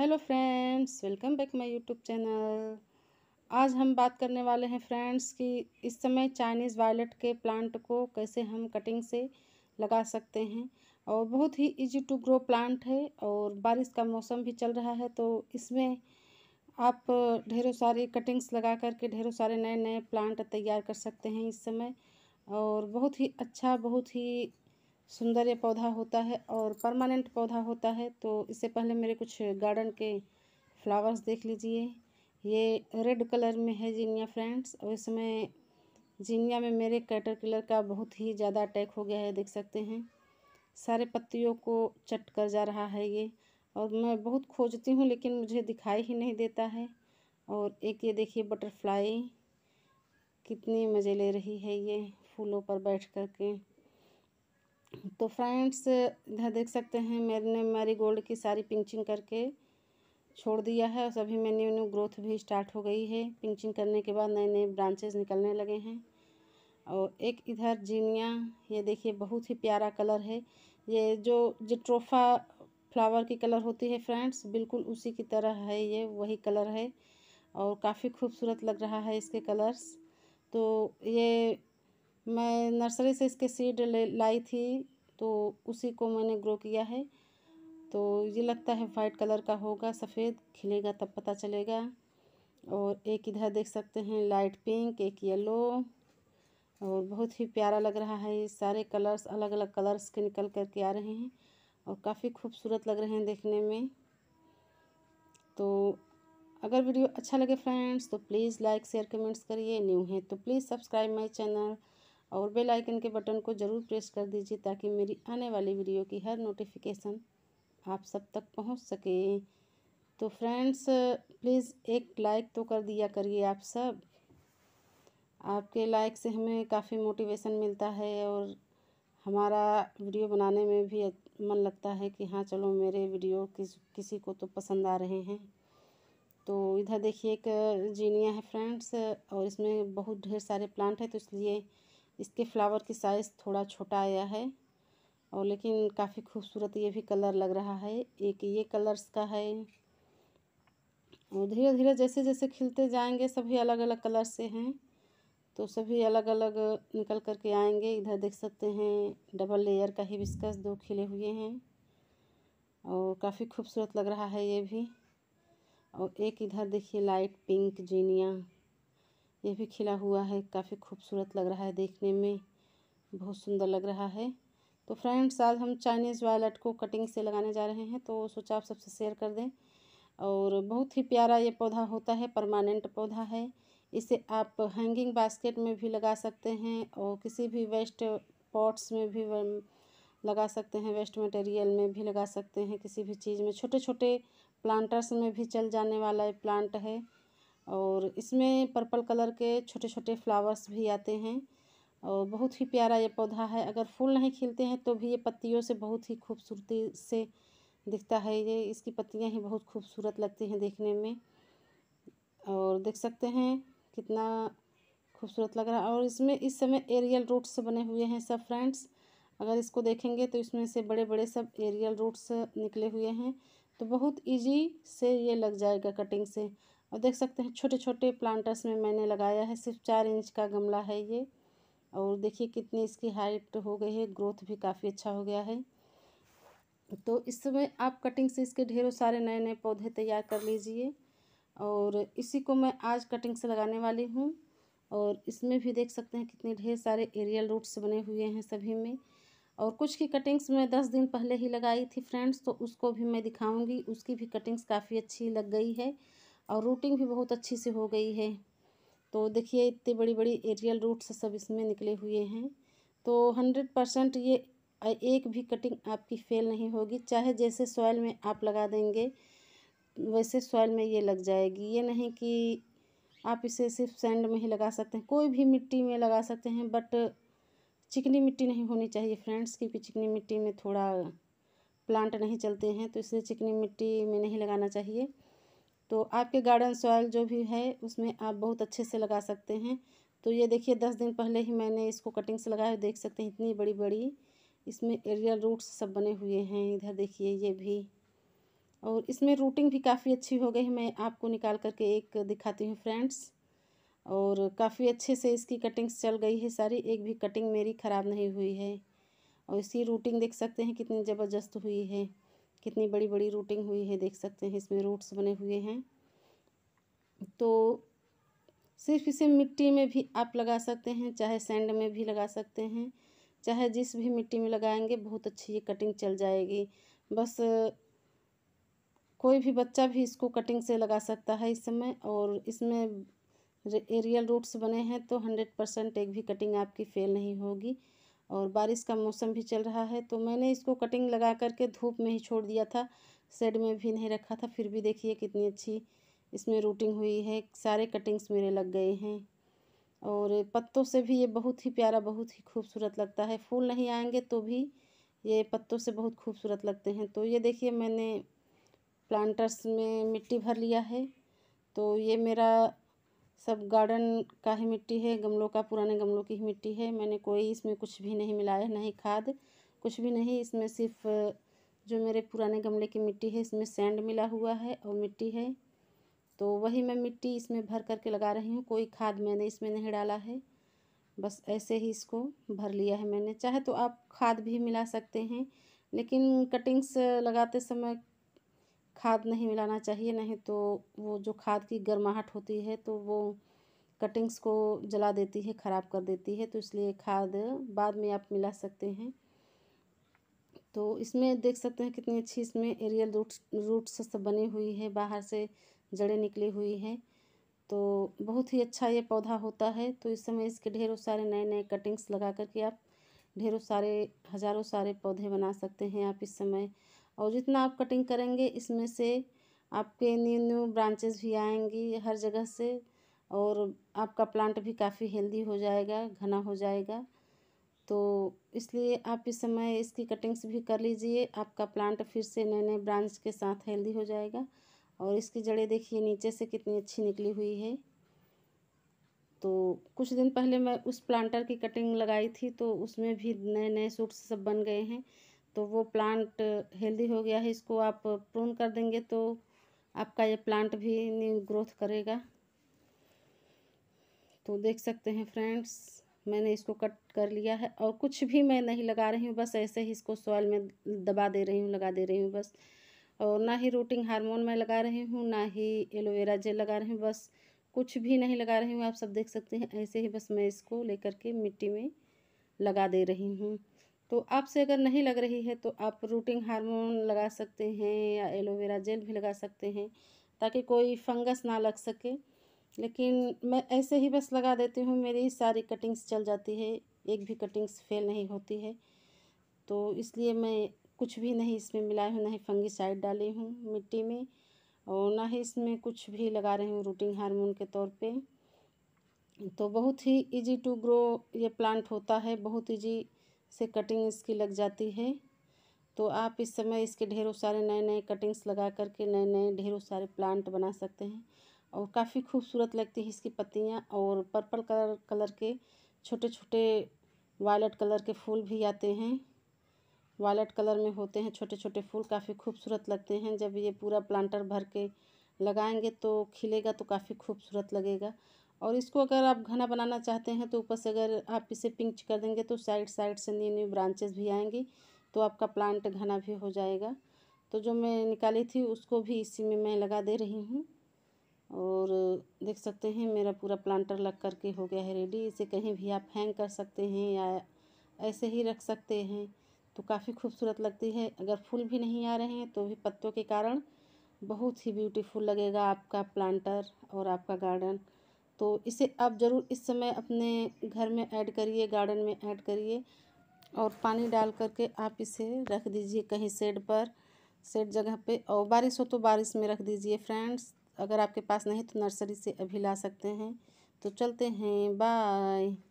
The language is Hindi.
hello friends welcome back my YouTube channel आज हम बात करने वाले हैं फ्रेंड्स कि इस समय चाइनीज़ वायलट के प्लांट को कैसे हम कटिंग से लगा सकते हैं और बहुत ही इजी टू ग्रो प्लांट है और बारिश का मौसम भी चल रहा है तो इसमें आप ढेरों सारी कटिंग्स लगा करके ढेरों सारे नए नए प्लांट तैयार कर सकते हैं इस समय और बहुत ही अच्छा बहुत ही सुंदर ये पौधा होता है और परमानेंट पौधा होता है तो इससे पहले मेरे कुछ गार्डन के फ्लावर्स देख लीजिए ये रेड कलर में है जीनिया फ्रेंड्स और इसमें जीनिया में मेरे कैटर कलर का बहुत ही ज़्यादा अटैक हो गया है देख सकते हैं सारे पत्तियों को चट कर जा रहा है ये और मैं बहुत खोजती हूँ लेकिन मुझे दिखाई ही नहीं देता है और एक ये देखिए बटरफ्लाई कितनी मज़े ले रही है ये फूलों पर बैठ कर के तो फ्रेंड्स इधर देख सकते हैं मैंने मेरी गोल्ड की सारी पिंचिंग करके छोड़ दिया है और सभी में न्यू न्यू ग्रोथ भी स्टार्ट हो गई है पिंचिंग करने के बाद नए नए ब्रांचेस निकलने लगे हैं और एक इधर जीनिया ये देखिए बहुत ही प्यारा कलर है ये जो जिट्रोफा फ्लावर की कलर होती है फ्रेंड्स बिल्कुल उसी की तरह है ये वही कलर है और काफ़ी खूबसूरत लग रहा है इसके कलर्स तो ये मैं नर्सरी से इसके सीड ले लाई थी तो उसी को मैंने ग्रो किया है तो ये लगता है वाइट कलर का होगा सफ़ेद खिलेगा तब पता चलेगा और एक इधर देख सकते हैं लाइट पिंक एक येलो और बहुत ही प्यारा लग रहा है सारे कलर्स अलग अलग कलर्स के निकल कर के आ रहे हैं और काफ़ी खूबसूरत लग रहे हैं देखने में तो अगर वीडियो अच्छा लगे फ्रेंड्स तो प्लीज़ लाइक शेयर कमेंट्स करिए न्यू है तो प्लीज़ सब्सक्राइब माई चैनल और बेल आइकन के बटन को ज़रूर प्रेस कर दीजिए ताकि मेरी आने वाली वीडियो की हर नोटिफिकेशन आप सब तक पहुंच सके तो फ्रेंड्स प्लीज़ एक लाइक तो कर दिया करिए आप सब आपके लाइक से हमें काफ़ी मोटिवेशन मिलता है और हमारा वीडियो बनाने में भी मन लगता है कि हाँ चलो मेरे वीडियो किस किसी को तो पसंद आ रहे हैं तो इधर देखिए एक जीनिया है फ्रेंड्स और इसमें बहुत ढेर सारे प्लांट है तो इसलिए इसके फ्लावर की साइज़ थोड़ा छोटा आया है और लेकिन काफ़ी खूबसूरत ये भी कलर लग रहा है एक ये कलर्स का है और धीरे धीरे जैसे जैसे खिलते जाएंगे सभी अलग अलग कलर से हैं तो सभी अलग अलग निकल करके आएंगे इधर देख सकते हैं डबल लेयर का ही बिस्कस दो खिले हुए हैं और काफ़ी खूबसूरत लग रहा है ये भी और एक इधर देखिए लाइट पिंक जीनिया ये भी खिला हुआ है काफ़ी खूबसूरत लग रहा है देखने में बहुत सुंदर लग रहा है तो फ्रेंड्स आज हम चाइनीज़ वायलट को कटिंग से लगाने जा रहे हैं तो सोचा आप सबसे शेयर कर दें और बहुत ही प्यारा ये पौधा होता है परमानेंट पौधा है इसे आप हैंगिंग बास्केट में भी लगा सकते हैं और किसी भी वेस्ट पॉट्स में भी लगा सकते हैं वेस्ट मटेरियल में भी लगा सकते हैं किसी भी चीज़ में छोटे छोटे प्लांटर्स में भी चल जाने वाला ये प्लांट है इसमें पर्पल कलर के छोटे छोटे फ्लावर्स भी आते हैं और बहुत ही प्यारा ये पौधा है अगर फूल नहीं खिलते हैं तो भी ये पत्तियों से बहुत ही खूबसूरती से दिखता है ये इसकी पत्तियाँ ही बहुत खूबसूरत लगती हैं देखने में और देख सकते हैं कितना खूबसूरत लग रहा है और इसमें इस समय एरियल रूट्स बने हुए हैं सब फ्रेंड्स अगर इसको देखेंगे तो इसमें से बड़े बड़े सब एरियल रूट्स निकले हुए हैं तो बहुत इजी से ये लग जाएगा कटिंग से और देख सकते हैं छोटे छोटे प्लांटर्स में मैंने लगाया है सिर्फ चार इंच का गमला है ये और देखिए कितनी इसकी हाइट हो गई है ग्रोथ भी काफ़ी अच्छा हो गया है तो इसमें आप कटिंग से इसके ढेरों सारे नए नए पौधे तैयार कर लीजिए और इसी को मैं आज कटिंग से लगाने वाली हूँ और इसमें भी देख सकते हैं कितने ढेर सारे एरियल रूट्स बने हुए हैं सभी में और कुछ की कटिंग्स मैं दस दिन पहले ही लगाई थी फ्रेंड्स तो उसको भी मैं दिखाऊंगी उसकी भी कटिंग्स काफ़ी अच्छी लग गई है और रूटिंग भी बहुत अच्छी से हो गई है तो देखिए इतनी बड़ी बड़ी एरियल रूट्स सब इसमें निकले हुए हैं तो हंड्रेड परसेंट ये एक भी कटिंग आपकी फेल नहीं होगी चाहे जैसे सॉयल में आप लगा देंगे वैसे सॉयल में ये लग जाएगी ये नहीं कि आप इसे सिर्फ सैंड में ही लगा सकते हैं कोई भी मिट्टी में लगा सकते हैं बट चिकनी मिट्टी नहीं होनी चाहिए फ्रेंड्स क्योंकि चिकनी मिट्टी में थोड़ा प्लांट नहीं चलते हैं तो इसलिए चिकनी मिट्टी में नहीं लगाना चाहिए तो आपके गार्डन सॉयल जो भी है उसमें आप बहुत अच्छे से लगा सकते हैं तो ये देखिए दस दिन पहले ही मैंने इसको कटिंग से लगाया देख सकते हैं इतनी बड़ी बड़ी इसमें एरियल रूट्स सब बने हुए हैं इधर देखिए ये भी और इसमें रूटिंग भी काफ़ी अच्छी हो गई मैं आपको निकाल करके एक दिखाती हूँ फ्रेंड्स और काफ़ी अच्छे से इसकी कटिंग्स चल गई है सारी एक भी कटिंग मेरी ख़राब नहीं हुई है और इसकी रूटिंग देख सकते हैं कितनी ज़बरदस्त हुई है कितनी बड़ी बड़ी रूटिंग हुई है देख सकते हैं इसमें रूट्स बने हुए हैं तो सिर्फ इसे मिट्टी में भी आप लगा सकते हैं चाहे सैंड में भी लगा सकते हैं चाहे जिस भी मिट्टी में लगाएंगे बहुत अच्छी ये कटिंग चल जाएगी बस कोई भी बच्चा भी इसको कटिंग से लगा सकता है इस समय और इसमें एरियल रूट्स बने हैं तो हंड्रेड परसेंट एक भी कटिंग आपकी फेल नहीं होगी और बारिश का मौसम भी चल रहा है तो मैंने इसको कटिंग लगा करके धूप में ही छोड़ दिया था शेड में भी नहीं रखा था फिर भी देखिए कितनी अच्छी इसमें रूटिंग हुई है सारे कटिंग्स मेरे लग गए हैं और पत्तों से भी ये बहुत ही प्यारा बहुत ही खूबसूरत लगता है फूल नहीं आएंगे तो भी ये पत्तों से बहुत खूबसूरत लगते हैं तो ये देखिए मैंने प्लांटर्स में मिट्टी भर लिया है तो ये मेरा सब गार्डन का ही मिट्टी है गमलों का पुराने गमलों की ही मिट्टी है मैंने कोई इसमें कुछ भी नहीं मिलाया नहीं खाद कुछ भी नहीं इसमें सिर्फ जो मेरे पुराने गमले की मिट्टी है इसमें सैंड मिला हुआ है और मिट्टी है तो वही मैं मिट्टी इसमें भर करके लगा रही हूँ कोई खाद मैंने इसमें नहीं डाला है बस ऐसे ही इसको भर लिया है मैंने चाहे तो आप खाद भी मिला सकते हैं लेकिन कटिंग्स लगाते समय खाद नहीं मिलाना चाहिए नहीं तो वो जो खाद की गर्माहट होती है तो वो कटिंग्स को जला देती है ख़राब कर देती है तो इसलिए खाद बाद में आप मिला सकते हैं तो इसमें देख सकते हैं कितनी अच्छी इसमें एरियल रूट्स रूट्स सब बनी हुई है बाहर से जड़ें निकली हुई है तो बहुत ही अच्छा ये पौधा होता है तो इस समय इसके ढेरों सारे नए नए कटिंग्स लगा करके आप ढेरों सारे हज़ारों सारे पौधे बना सकते हैं आप इस समय और जितना आप कटिंग करेंगे इसमें से आपके न्यू न्यू ब्रांचेस भी आएंगी हर जगह से और आपका प्लांट भी काफ़ी हेल्दी हो जाएगा घना हो जाएगा तो इसलिए आप इस समय इसकी कटिंग्स भी कर लीजिए आपका प्लांट फिर से नए नए ब्रांच के साथ हेल्दी हो जाएगा और इसकी जड़ें देखिए नीचे से कितनी अच्छी निकली हुई है तो कुछ दिन पहले मैं उस प्लांटर की कटिंग लगाई थी तो उसमें भी नए नए सूट्स सब बन गए हैं तो वो प्लांट हेल्दी हो गया है इसको आप प्रून कर देंगे तो आपका ये प्लांट भी न्यू ग्रोथ करेगा तो देख सकते हैं फ्रेंड्स मैंने इसको कट कर लिया है और कुछ भी मैं नहीं लगा रही हूँ बस ऐसे ही इसको सॉइल में दबा दे रही हूँ लगा दे रही हूँ बस और ना ही रूटिंग हार्मोन मैं लगा रही हूँ ना ही एलोवेरा जेल लगा रही हूँ बस कुछ भी नहीं लगा रही हूँ आप सब देख सकते हैं ऐसे ही बस मैं इसको लेकर के मिट्टी में लगा दे रही हूँ तो आपसे अगर नहीं लग रही है तो आप रूटिंग हार्मोन लगा सकते हैं या एलोवेरा जेल भी लगा सकते हैं ताकि कोई फंगस ना लग सके लेकिन मैं ऐसे ही बस लगा देती हूँ मेरी सारी कटिंग्स चल जाती है एक भी कटिंग्स फेल नहीं होती है तो इसलिए मैं कुछ भी नहीं इसमें मिलाई हूँ ना ही साइड डाली हूँ मिट्टी में और ना ही इसमें कुछ भी लगा रही हूँ रूटिंग हार्मोन के तौर पे तो बहुत ही इजी टू ग्रो ये प्लांट होता है बहुत इजी से कटिंग इसकी लग जाती है तो आप इस समय इसके ढेरों सारे नए नए कटिंग्स लगा करके नए नए ढेरों सारे प्लांट बना सकते हैं और काफ़ी खूबसूरत लगती है इसकी पत्तियाँ और पर्पल कलर कलर के छोटे छोटे वायलट कलर के फूल भी आते हैं वायलट कलर में होते हैं छोटे छोटे फूल काफ़ी खूबसूरत लगते हैं जब ये पूरा प्लांटर भर के लगाएंगे तो खिलेगा तो काफ़ी खूबसूरत लगेगा और इसको अगर आप घना बनाना चाहते हैं तो ऊपर से अगर आप इसे पिंच कर देंगे तो साइड साइड से न्यू न्यू ब्रांचेस भी आएंगी तो आपका प्लांट घना भी हो जाएगा तो जो मैं निकाली थी उसको भी इसी में मैं लगा दे रही हूँ और देख सकते हैं मेरा पूरा प्लांटर लग कर के हो गया है रेडी इसे कहीं भी आप हैंग कर सकते हैं या ऐसे ही रख सकते हैं तो काफ़ी खूबसूरत लगती है अगर फूल भी नहीं आ रहे हैं तो भी पत्तों के कारण बहुत ही ब्यूटीफुल लगेगा आपका प्लांटर और आपका गार्डन तो इसे आप ज़रूर इस समय अपने घर में ऐड करिए गार्डन में ऐड करिए और पानी डाल करके आप इसे रख दीजिए कहीं सेड पर सेड जगह पे और बारिश हो तो बारिश में रख दीजिए फ्रेंड्स अगर आपके पास नहीं तो नर्सरी से अभी ला सकते हैं तो चलते हैं बाय